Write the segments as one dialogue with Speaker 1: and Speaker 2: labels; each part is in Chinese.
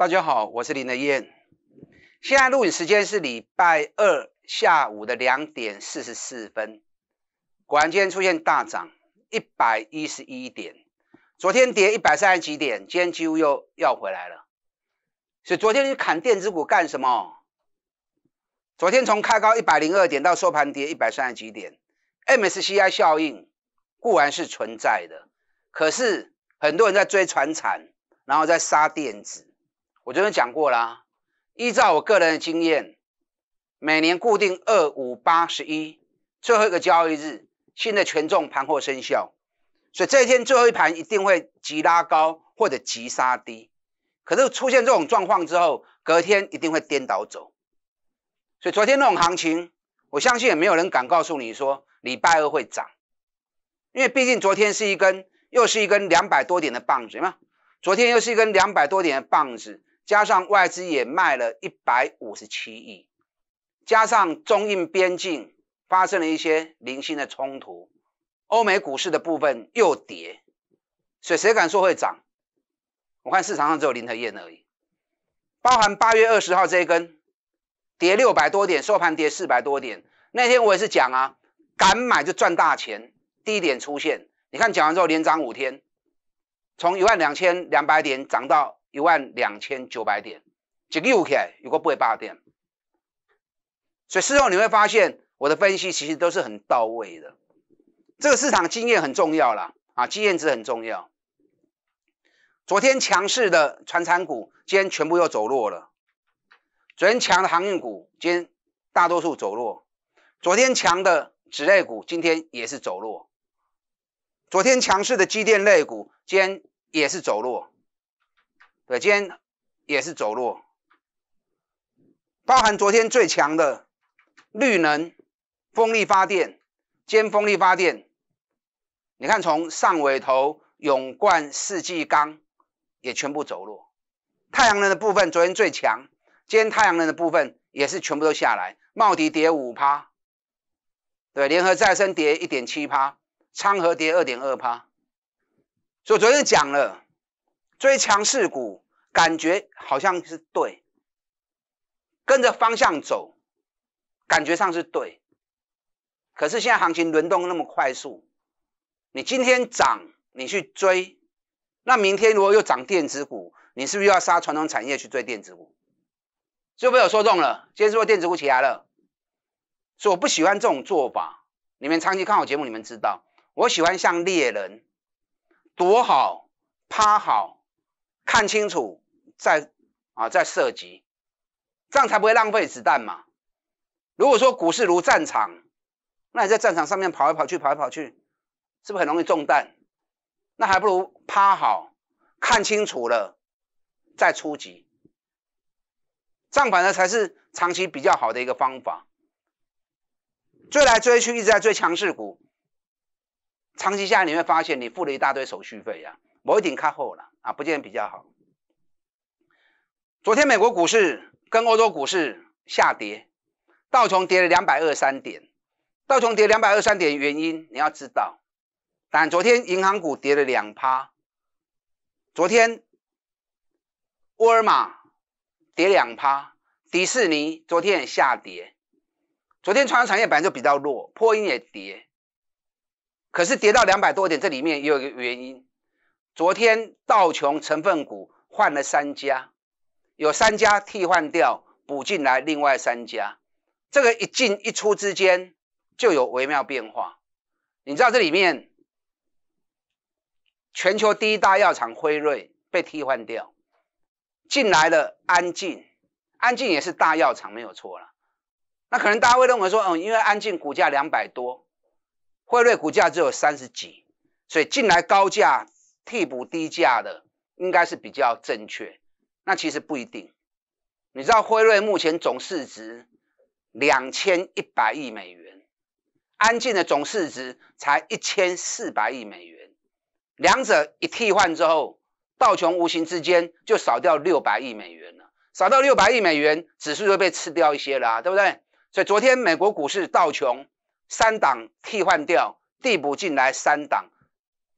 Speaker 1: 大家好，我是林德燕。现在录影时间是礼拜二下午的两点四十四分。果然今天出现大涨，一百一十一点。昨天跌一百三十几点，今天几乎又要回来了。所以昨天砍电子股干什么？昨天从开高一百零二点到收盘跌一百三十几点。MSCI 效应固然是存在的，可是很多人在追船产，然后在杀电子。我昨天讲过啦，依照我个人的经验，每年固定二五八十一最后一个交易日，新的权重盘后生效，所以这一天最后一盘一定会急拉高或者急杀低。可是出现这种状况之后，隔天一定会颠倒走。所以昨天那种行情，我相信也没有人敢告诉你说礼拜二会涨，因为毕竟昨天是一根又是一根两百多点的棒子，嘛。昨天又是一根两百多点的棒子。加上外资也卖了一百五十七亿，加上中印边境发生了一些零星的冲突，欧美股市的部分又跌，所以谁敢说会涨？我看市场上只有林和燕而已，包含八月二十号这一根跌六百多点，收盘跌四百多点，那天我也是讲啊，敢买就赚大钱，低点出现，你看讲完之后连涨五天，从一万两千两百点涨到。一万两千九百点，今个又起来有个八百点，所以事后你会发现我的分析其实都是很到位的。这个市场经验很重要啦，啊，经验值很重要。昨天强势的船产股今天全部又走弱了，昨天强的航运股今天大多数走弱，昨天强的纸类股今天也是走弱，昨天强势的机电类股今天也是走弱。今天也是走弱，包含昨天最强的绿能、风力发电、兼风力发电。你看从上尾头、永冠、世纪钢也全部走弱。太阳能的部分昨天最强，今天太阳能的部分也是全部都下来。茂迪跌五趴，对，联合再生跌一点七趴，昌和跌二点二趴。所以昨天讲了追强势股。感觉好像是对，跟着方向走，感觉上是对。可是现在行情轮动那么快速，你今天涨，你去追，那明天如果又涨电子股，你是不是要杀传统产业去追电子股？就被我说中了，今天是不是电子股起来了？所以我不喜欢这种做法。你们长期看我节目，你们知道，我喜欢像猎人，躲好，趴好。看清楚再啊再射击，这样才不会浪费子弹嘛。如果说股市如战场，那你在战场上面跑来跑去跑来跑去，是不是很容易中弹？那还不如趴好，看清楚了再出击，这样反而才是长期比较好的一个方法。追来追去一直在追强势股，长期下来你会发现你付了一大堆手续费呀。某一点看货了啊，不见比较好。昨天美国股市跟欧洲股市下跌，道琼跌了两百二三点，道琼跌两百二三点的原因你要知道，但昨天银行股跌了两趴，昨天沃尔玛跌两趴，迪士尼昨天也下跌，昨天传统产业板就比较弱，破音也跌，可是跌到两百多点，这里面也有一个原因。昨天道琼成分股换了三家，有三家替换掉，补进来另外三家，这个一进一出之间就有微妙变化。你知道这里面全球第一大药厂辉瑞被替换掉，进来了安静，安静也是大药厂没有错了。那可能大家会认为说，嗯，因为安静股价两百多，辉瑞股价只有三十几，所以进来高价。替补低价的应该是比较正确，那其实不一定。你知道辉瑞目前总市值两千一百亿美元，安静的总市值才一千四百亿美元，两者一替换之后，道琼无形之间就少掉六百亿美元了，少掉六百亿美元，指数就被吃掉一些啦，对不对？所以昨天美国股市道琼三档替换掉，递补进来三档。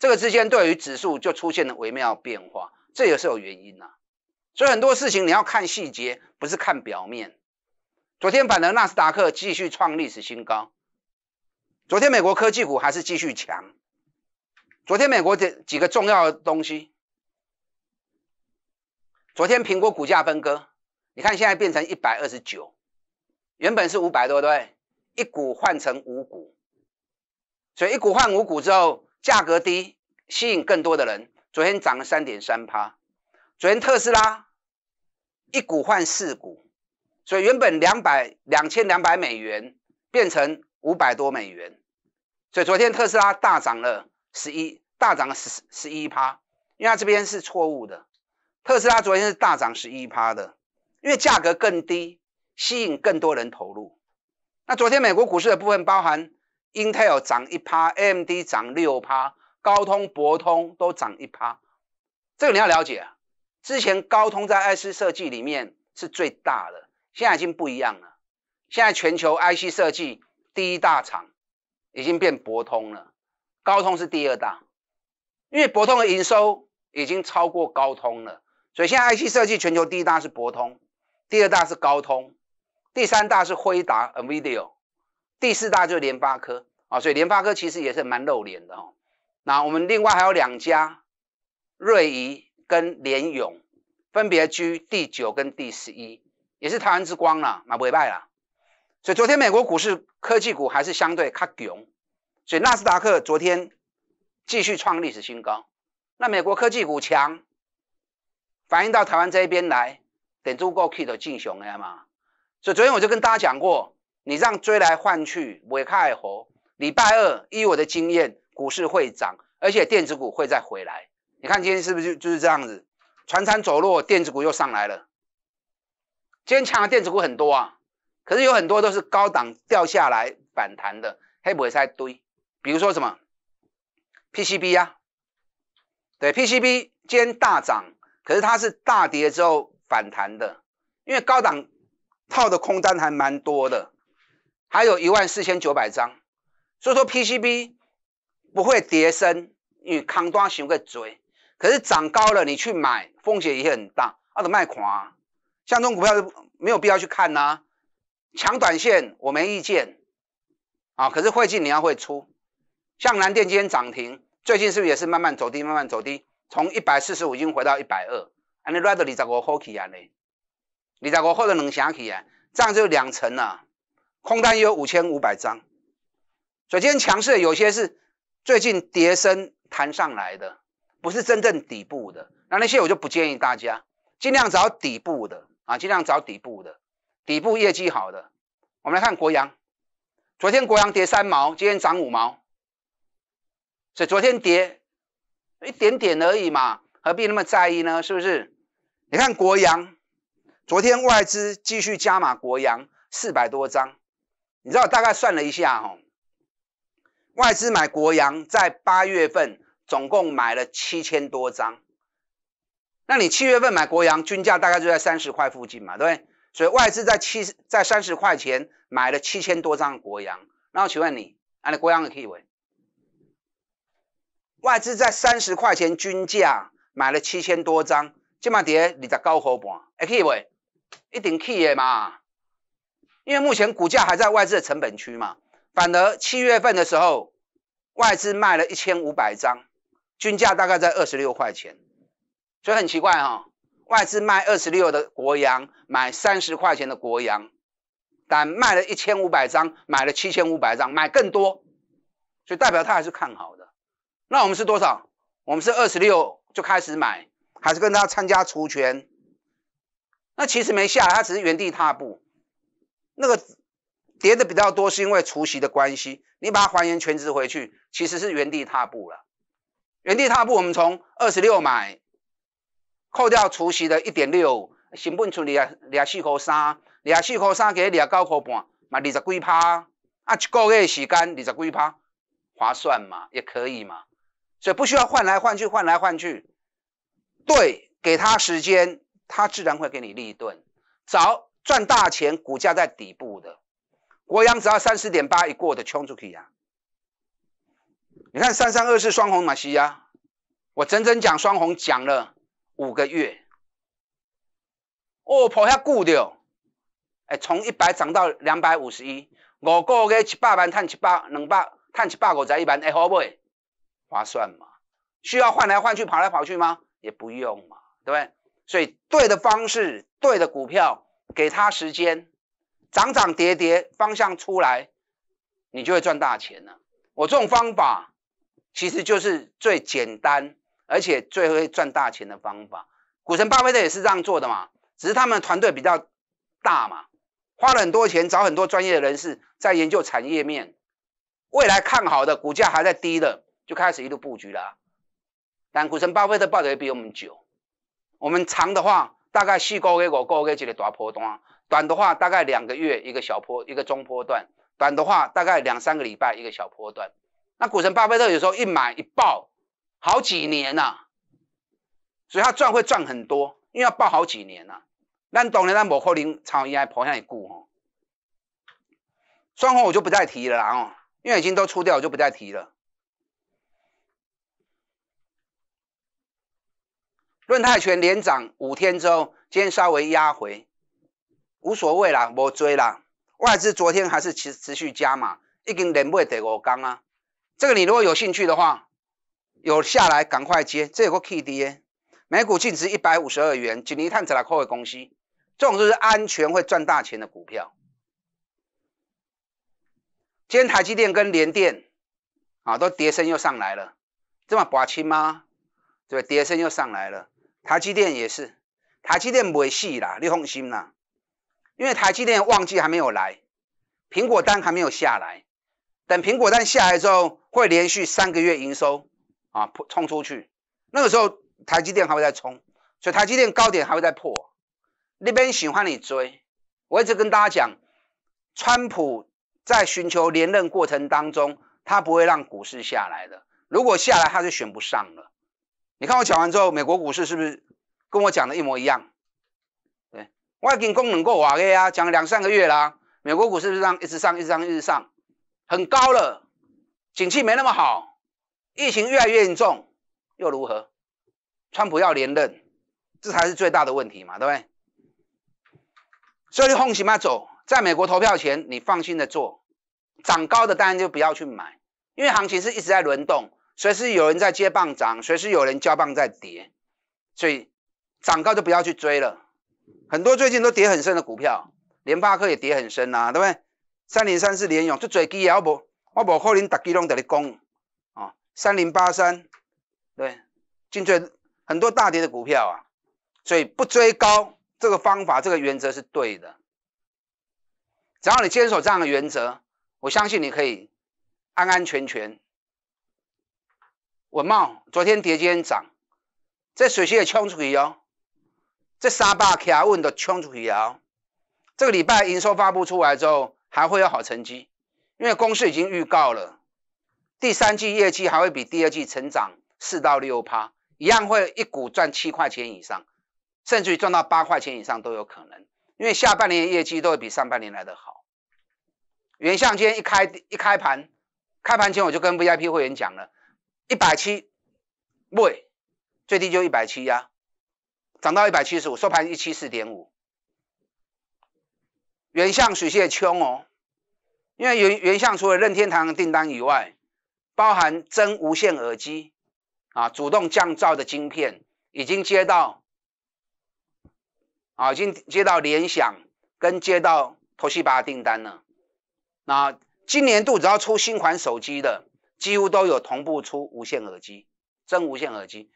Speaker 1: 这个之间对于指数就出现了微妙变化，这也是有原因呐。所以很多事情你要看细节，不是看表面。昨天反而纳斯达克继续创历史新高，昨天美国科技股还是继续强。昨天美国的几个重要的东西，昨天苹果股价分割，你看现在变成一百二十九，原本是五百多对，一股换成五股，所以一股换五股之后。价格低，吸引更多的人。昨天涨了三点三趴。昨天特斯拉一股换四股，所以原本两百两千两百美元变成五百多美元。所以昨天特斯拉大涨了十一大涨了十十一趴，因为它这边是错误的。特斯拉昨天是大涨十一趴的，因为价格更低，吸引更多人投入。那昨天美国股市的部分包含。Intel 涨一趴，AMD 涨六趴，高通、博通都涨一趴。这个你要了解。啊，之前高通在 IC 设计里面是最大的，现在已经不一样了。现在全球 IC 设计第一大厂已经变博通了，高通是第二大。因为博通的营收已经超过高通了，所以现在 IC 设计全球第一大是博通，第二大是高通，第三大是辉达 a v i d i o 第四大就是联发科啊，所以联发科其实也是蛮露脸的哦。那我们另外还有两家，瑞仪跟联永，分别居第九跟第十一，也是台湾之光了，马尾拜了。所以昨天美国股市科技股还是相对卡囧，所以纳斯达克昨天继续创历史新高。那美国科技股强，反映到台湾这边来，顶住过去的进雄的嘛。所以昨天我就跟大家讲过。你这样追来换去，不会太好。礼拜二，依我的经验，股市会涨，而且电子股会再回来。你看今天是不是就就是这样子，船山走落，电子股又上来了。今天涨的电子股很多啊，可是有很多都是高档掉下来反弹的，黑不会再堆。比如说什么 PCB 啊，对 PCB 今天大涨，可是它是大跌之后反弹的，因为高档套的空单还蛮多的。还有一万四千九百张，所以说 PCB 不会跌升，因为康端熊会追，可是涨高了你去买风险也很大，它都卖垮。像这种股票就没有必要去看啦，抢短线我没意见，啊，可是会进你要会出。向南电今天涨停，最近是不是也是慢慢走低，慢慢走低，从一百四十五已经回到一百二，安尼落到二十五块去安尼，二十五块都两成去啊，这样就两成啊。空单也有五千五百张，所以今天强势的有些是最近跌升弹上来的，不是真正底部的。那那些我就不建议大家，尽量找底部的啊，尽量找底部的，底部业绩好的。我们来看国阳，昨天国阳跌三毛，今天涨五毛，所以昨天跌一点点而已嘛，何必那么在意呢？是不是？你看国阳，昨天外资继续加码国阳四百多张。你知道大概算了一下哦，外资买国阳在八月份总共买了七千多张，那你七月份买国阳均价大概就在三十块附近嘛，对不对？所以外资在七在三十块钱买了七千多张国阳，然后请问你，你国阳可以 y 外资在三十块钱均价买了七千多张，这么跌你在高和半，会去未？一定去的嘛。因为目前股价还在外资的成本区嘛，反而七月份的时候，外资卖了一千五百张，均价大概在二十六块钱，所以很奇怪哈，外资卖二十六的国阳，买三十块钱的国阳，但卖了一千五百张，买了七千五百张，买更多，所以代表他还是看好的。那我们是多少？我们是二十六就开始买，还是跟他参加除权？那其实没下，他只是原地踏步。那个跌的比较多，是因为除夕的关系。你把它还原全值回去，其实是原地踏步了。原地踏步，我们从二十六买，扣掉除夕的一点六，成本出两两四块三，两四块三给两九块半，买二十股趴，啊一个月时间二十股趴，划算嘛？也可以嘛？所以不需要换来换去，换来换去。对，给他时间，他自然会给你立顿。早。赚大钱，股价在底部的，国阳只要三四点八一过的冲出去啊！你看三三二四双红马西啊！我整整讲双红讲了五个月，哦跑下股的哦，哎从一百涨到两百五十一，五个月七百万赚七百两百赚七百五十一万，哎，好不？划算嘛？需要换来换去跑来跑去吗？也不用嘛，对不对？所以对的方式，对的股票。给他时间，涨涨跌跌，方向出来，你就会赚大钱了。我这种方法其实就是最简单，而且最会赚大钱的方法。股神巴菲特也是这样做的嘛，只是他们团队比较大嘛，花了很多钱找很多专业的人士在研究产业面，未来看好的股价还在低的，就开始一路布局了。但股神巴菲特抱的比我们久，我们长的话。大概四个月、五个一个大波段，短的话大概两个月一个小波，一个中波段；短的话大概两三个礼拜一个小波段。那股神巴菲特有时候一买一爆，好几年呐，所以他赚会赚很多，因为要爆好几年呐。那当年那某柯林超一还跑向一股哦，双红我就不再提了啦哦，因为已经都出掉，我就不再提了。论泰拳连涨五天之后，今天稍微压回，无所谓啦，我追啦。外资昨天还是持持续加码，已经连袂第五天啊。这个你如果有兴趣的话，有下来赶快接，这个 e 去跌。每股净值一百五十二元，景逸探子来扣会公司，这种就是安全会赚大钱的股票。今天台积电跟联电啊都跌升又上来了，这么寡清吗？对不对？升又上来了。台积电也是，台积电没戏啦，你放心啦，因为台积电旺季还没有来，苹果单还没有下来，等苹果单下来之后，会连续三个月营收啊冲出去，那个时候台积电还会再冲，所以台积电高点还会再破，那边喜欢你追，我一直跟大家讲，川普在寻求连任过程当中，他不会让股市下来的，如果下来他就选不上了。你看我讲完之后，美国股市是不是跟我讲的一模一样？对，外金功能够瓦裂啊，讲了两三个月啦，美国股是不是上一直上一直上一直上，很高了，景气没那么好，疫情越来越严重，又如何？川普要连任，这才是最大的问题嘛，对不对？所以你放心嘛，走，在美国投票前你放心的做，涨高的当然就不要去买，因为行情是一直在轮动。随时有人在接棒涨，随时有人交棒在跌，所以涨高就不要去追了。很多最近都跌很深的股票，联发科也跌很深啊，对不对？三零三四联永，这最机啊，我无我无可能大机都跟你讲啊。三零八三，对，进去很多大跌的股票啊。所以不追高这个方法，这个原则是对的。只要你坚守这样的原则，我相信你可以安安全全。我茂昨天跌今天涨，这水星也冲出去哦，这沙巴卡问的冲出去了。这个礼拜营收发布出来之后，还会有好成绩，因为公司已经预告了，第三季业绩还会比第二季成长四到六趴，一样会一股赚七块钱以上，甚至于赚到八块钱以上都有可能，因为下半年业绩都会比上半年来得好。原相今天一开一开盘，开盘前我就跟 VIP 会员讲了。一百七，喂，最低就一百七呀，涨到一百七十五，收盘一七四点五。原相许谢秋哦，因为原原相除了任天堂的订单以外，包含真无线耳机啊，主动降噪的晶片已经接到啊，已经接到联想跟接到台积的订单了。那今年度只要出新款手机的。几乎都有同步出无线耳机，真无线耳机，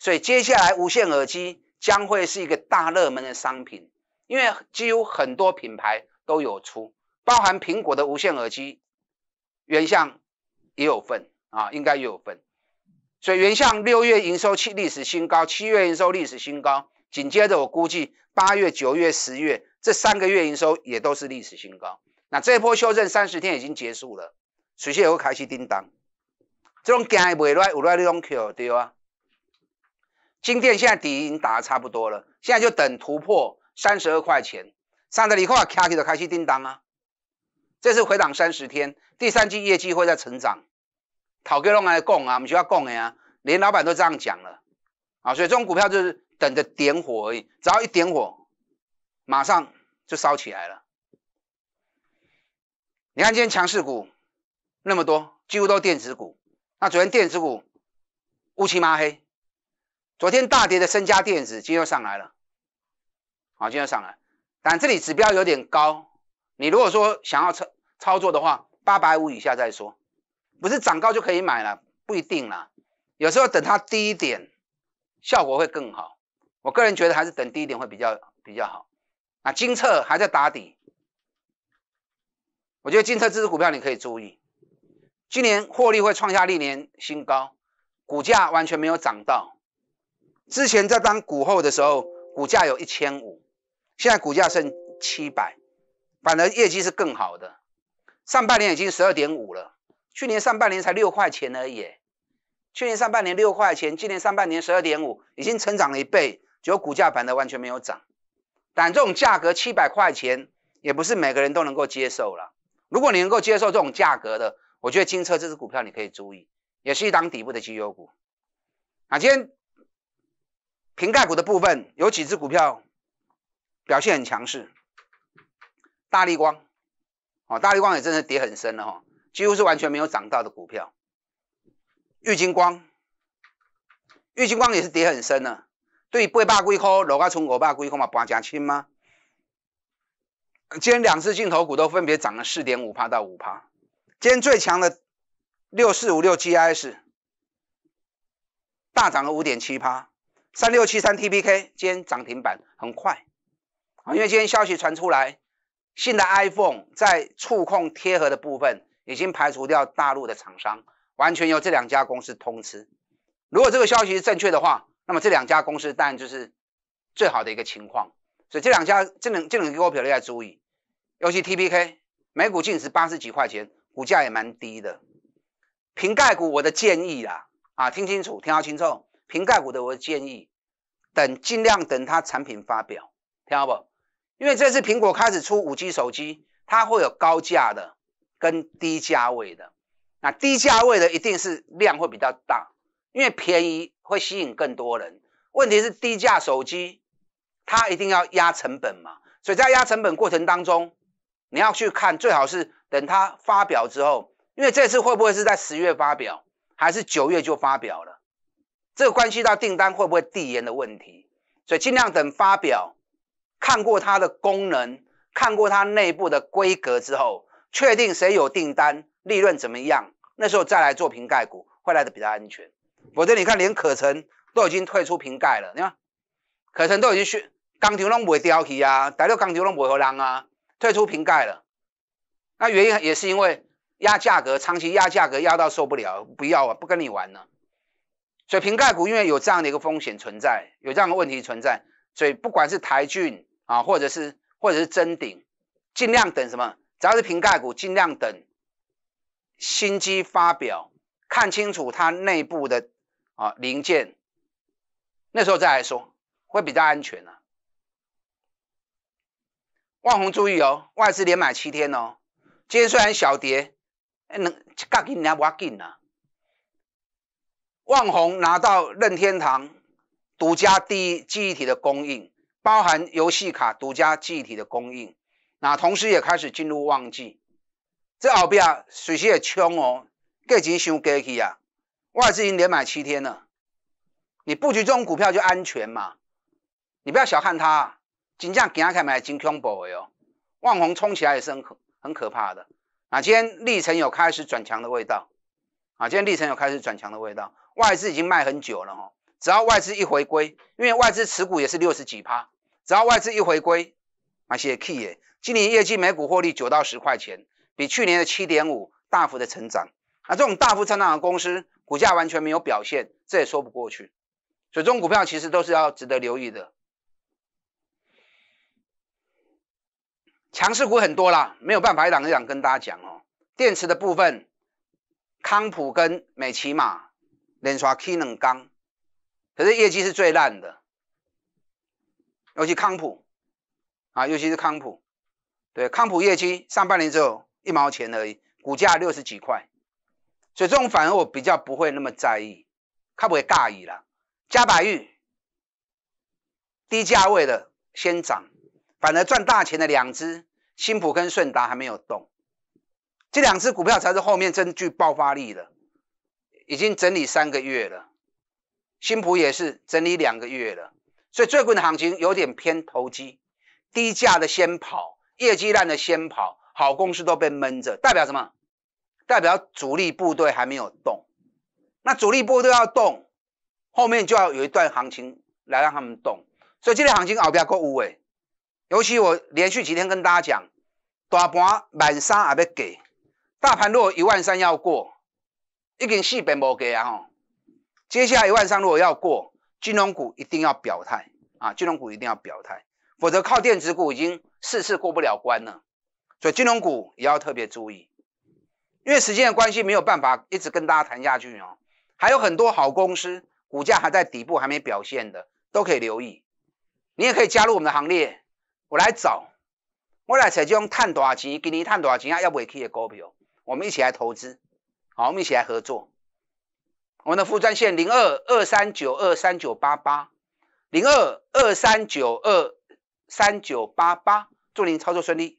Speaker 1: 所以接下来无线耳机将会是一个大热门的商品，因为几乎很多品牌都有出，包含苹果的无线耳机，原相也有份啊，应该也有份，所以原相六月营收七历史新高，七月营收历史新高，紧接着我估计八月、九月、十月这三个月营收也都是历史新高，那这波修正三十天已经结束了。随时会开始订单，这种惊也买落，买落这种票对啊。今天现在底已经打的差不多了，现在就等突破三十二块钱，三十二块开始开始订单啊。这次回档三十天，第三季业绩会在成长，讨个弄来供啊，我们就要供的啊，连老板都这样讲了啊，所以这种股票就是等着点火而已，只要一点火，马上就烧起来了。你看今天强势股。那么多，几乎都电子股。那昨天电子股乌漆麻黑，昨天大跌的身家电子，今天又上来了，好，今天又上来。但这里指标有点高，你如果说想要操操作的话，八百五以下再说，不是涨高就可以买了，不一定啦。有时候等它低一点，效果会更好。我个人觉得还是等低一点会比较比较好。啊，金策还在打底，我觉得金策这支股票你可以注意。今年获利会创下历年新高，股价完全没有涨到。之前在当股后的时候，股价有一千五，现在股价剩七百，反而业绩是更好的。上半年已经十二点五了，去年上半年才六块钱而已。去年上半年六块钱，今年上半年十二点五，已经成长了一倍，只有股价反而完全没有涨。但这种价格七百块钱，也不是每个人都能够接受了。如果你能够接受这种价格的。我觉得金车这只股票你可以注意，也是一档底部的绩优股。啊，今天平盖股的部分有几只股票表现很强势，大力光，哦，大力光也真的跌很深了哈，几乎是完全没有涨到的股票。玉金光，玉金光也是跌很深了。对，八百块，我从五百块嘛，半价清吗？今天两只镜头股都分别涨了四点五趴到五趴。今天最强的六四五六 GIS 大涨了五点七趴，三六七三 TPK 今天涨停板很快，啊，因为今天消息传出来，新的 iPhone 在触控贴合的部分已经排除掉大陆的厂商，完全由这两家公司通吃。如果这个消息是正确的话，那么这两家公司当然就是最好的一个情况。所以这两家这两这两给我了一下注意，尤其 TPK，每股净值八十几块钱。股价也蛮低的，瓶盖股我的建议啦，啊，听清楚，听好清楚，瓶盖股的我的建议，等尽量等它产品发表，听到不？因为这次苹果开始出五 G 手机，它会有高价的跟低价位的，那低价位的一定是量会比较大，因为便宜会吸引更多人。问题是低价手机，它一定要压成本嘛，所以在压成本过程当中。你要去看，最好是等它发表之后，因为这次会不会是在十月发表，还是九月就发表了？这个关系到订单会不会递延的问题，所以尽量等发表，看过它的功能，看过它内部的规格之后，确定谁有订单，利润怎么样，那时候再来做瓶盖股，会来的比较安全。否则你看，连可成都已经退出瓶盖了，你看，可成都已经去钢厂拢卖掉去啊，台塑钢厂拢卖给人啊。退出瓶盖了，那原因也是因为压价格，长期压价格压到受不了，不要啊，不跟你玩了。所以瓶盖股因为有这样的一个风险存在，有这样的问题存在，所以不管是台骏啊，或者是或者是真顶，尽量等什么，只要是瓶盖股，尽量等新机发表，看清楚它内部的啊零件，那时候再来说，会比较安全了。万宏注意哦，外资连买七天哦。今天虽然小跌，哎，能价格你还挖紧啊。万宏拿到任天堂独家记忆体的供应，包含游戏卡独家记忆体的供应，那同时也开始进入旺季。这后边随时也冲哦，价钱上过去啊，外资已经连买七天了。你布局这种股票就安全嘛，你不要小看它。金价行起来蛮惊恐怖的哦，万红冲起来也是很很可怕的。啊，今天历程有开始转强的味道，啊，今天历程有开始转强的味道。外资已经卖很久了哈，只要外资一回归，因为外资持股也是六十几趴，只要外资一回归，那些 key 耶，今年业绩每股获利九到十块钱，比去年的七点五大幅的成长。啊，这种大幅成长的公司股价完全没有表现，这也说不过去。所以这种股票其实都是要值得留意的，强势股很多啦，没有办法一档一档跟大家讲哦。电池的部分，康普跟美骑马、联刷金能钢，可是业绩是最烂的，尤其康普啊，尤其是康普，对康普业绩上半年只有一毛钱而已，股价六十几块，所以这种反而我比较不会那么在意，他不会尬意了。嘉百玉，低价位的先涨。反而赚大钱的两只，新普跟顺达还没有动，这两只股票才是后面真具爆发力的，已经整理三个月了，新普也是整理两个月了，所以最近的行情有点偏投机，低价的先跑，业绩烂的先跑，好公司都被闷着，代表什么？代表主力部队还没有动，那主力部队要动，后面就要有一段行情来让他们动，所以这个行情后边五有。尤其我连续几天跟大家讲，大盘满三也要给，大盘若一万三要过，已经四倍无给啊接下来一万三如果要过，金融股一定要表态啊，金融股一定要表态，否则靠电子股已经四次过不了关了，所以金融股也要特别注意。因为时间的关系，没有办法一直跟大家谈下去哦，还有很多好公司股价还在底部还没表现的，都可以留意，你也可以加入我们的行列。我来找，我来找这种赚大钱、今年赚大钱啊、要回去的股票，我们一起来投资，好，我们一起来合作。我们的副专线零二二三九二三九八八零二二三九二三九八八，祝您操作顺利。